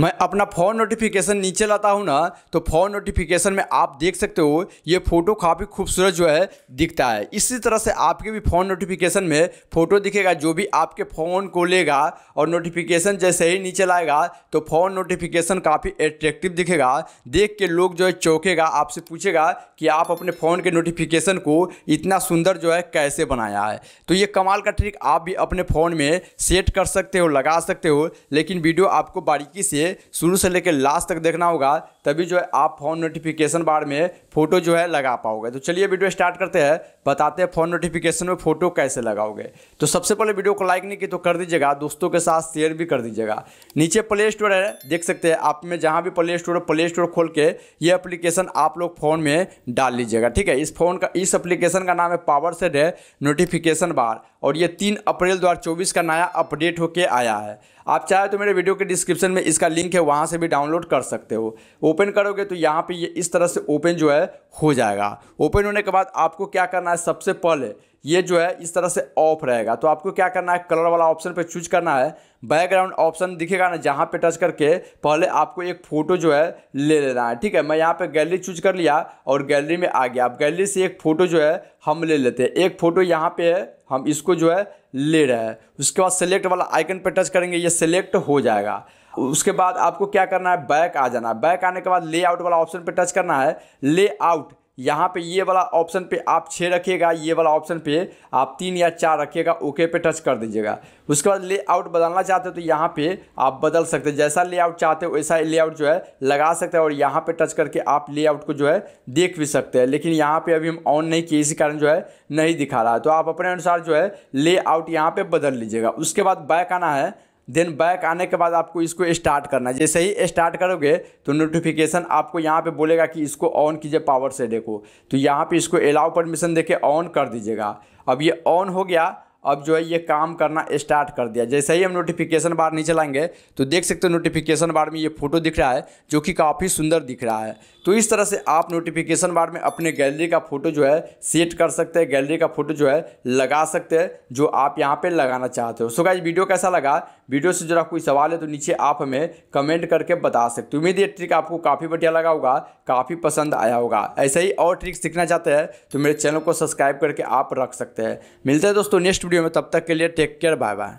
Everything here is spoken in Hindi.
मैं अपना फ़ोन नोटिफिकेशन नीचे लाता हूँ ना तो फ़ोन नोटिफिकेशन में आप देख सकते हो ये फ़ोटो काफ़ी खूबसूरत जो है दिखता है इसी तरह से आपके भी फ़ोन नोटिफिकेशन में फ़ोटो दिखेगा जो भी आपके फ़ोन को लेगा और नोटिफिकेशन जैसे ही नीचे लाएगा तो फ़ोन नोटिफिकेशन काफ़ी एट्रेक्टिव दिखेगा देख के लोग जो है चौकेगा आपसे पूछेगा कि आप अपने फ़ोन के नोटिफिकेशन को इतना सुंदर जो है कैसे बनाया है तो ये कमाल का ट्रिक आप भी अपने फ़ोन में सेट कर सकते हो लगा सकते हो लेकिन वीडियो आपको बारीकी से शुरू से लेकर लास्ट तक देखना होगा तभी जो है आप फ़ोन नोटिफिकेशन बार में फ़ोटो जो है लगा पाओगे तो चलिए वीडियो स्टार्ट करते हैं बताते हैं फ़ोन नोटिफिकेशन में फ़ोटो कैसे लगाओगे तो सबसे पहले वीडियो को लाइक नहीं की तो कर दीजिएगा दोस्तों के साथ शेयर भी कर दीजिएगा नीचे प्ले स्टोर है देख सकते हैं आप में जहाँ भी प्ले स्टोर प्ले स्टोर खोल के ये अप्लीकेशन आप लोग फ़ोन में डाल लीजिएगा ठीक है इस फ़ोन का इस अप्लीकेशन का नाम है पावर सेट है नोटिफिकेशन बार और ये तीन अप्रैल दो का नया अपडेट होके आया है आप चाहे तो मेरे वीडियो के डिस्क्रिप्शन में इसका लिंक है वहाँ से भी डाउनलोड कर सकते हो ओपन करोगे तो यहाँ पे ये इस तरह से ओपन जो है हो जाएगा ओपन होने के बाद आपको क्या करना है सबसे पहले ये जो है इस तरह से ऑफ रहेगा तो आपको क्या करना है कलर वाला ऑप्शन पे चूज करना है बैकग्राउंड ऑप्शन दिखेगा ना जहाँ पे टच करके पहले आपको एक फ़ोटो जो है ले लेना है ठीक है मैं यहाँ पे गैलरी चूज कर लिया और गैलरी में आ गया अब गैलरी से एक फ़ोटो जो है हम ले लेते हैं एक फ़ोटो यहाँ पे है हम इसको जो है ले रहे हैं उसके बाद सेलेक्ट वाला आइकन पर टच करेंगे ये सेलेक्ट हो जाएगा उसके बाद आपको क्या करना है बैक आ जाना है बैक आने के बाद लेआउट वाला ऑप्शन पे टच करना है लेआउट यहाँ पे ये वाला ऑप्शन पे आप छः रखिएगा ये वाला ऑप्शन पे आप तीन या चार रखिएगा ओके पे टच कर दीजिएगा उसके बाद लेआउट बदलना चाहते हो तो यहाँ पे आप बदल सकते हैं जैसा लेआउट चाहते हो वैसा लेआउट जो है लगा सकते हैं और यहाँ पे टच करके आप लेआउट को जो है देख भी सकते हैं लेकिन यहाँ पर अभी हम ऑन नहीं किए इसी कारण जो है नहीं दिखा रहा है तो आप अपने अनुसार जो है आउट यहाँ पर बदल लीजिएगा उसके बाद बैक आना है देन बैक आने के बाद आपको इसको स्टार्ट करना है जैसे ही स्टार्ट करोगे तो नोटिफिकेशन आपको यहाँ पे बोलेगा कि इसको ऑन कीजिए पावर से देखो तो यहाँ पे इसको अलाउ परमिशन देके ऑन कर दीजिएगा अब ये ऑन हो गया अब जो है ये काम करना स्टार्ट कर दिया जैसे ही हम नोटिफिकेशन बार नीचे लाएंगे तो देख सकते हो नोटिफिकेशन बार में ये फोटो दिख रहा है जो कि काफ़ी सुंदर दिख रहा है तो इस तरह से आप नोटिफिकेशन बार में अपने गैलरी का फोटो जो है सेट कर सकते हैं गैलरी का फोटो जो है लगा सकते हैं जो आप यहाँ पर लगाना चाहते हो सो गाइज वीडियो कैसा लगा वीडियो से जरा कोई सवाल है तो नीचे आप हमें कमेंट करके बता सकते हो उम्मीद ये ट्रिक आपको काफ़ी बढ़िया लगा होगा काफ़ी पसंद आया होगा ऐसे ही और ट्रिक सीखना चाहते हैं तो मेरे चैनल को सब्सक्राइब करके आप रख सकते हैं मिलते हैं दोस्तों नेक्स्ट वीडियो में तब तक के लिए टेक केयर बाय बाय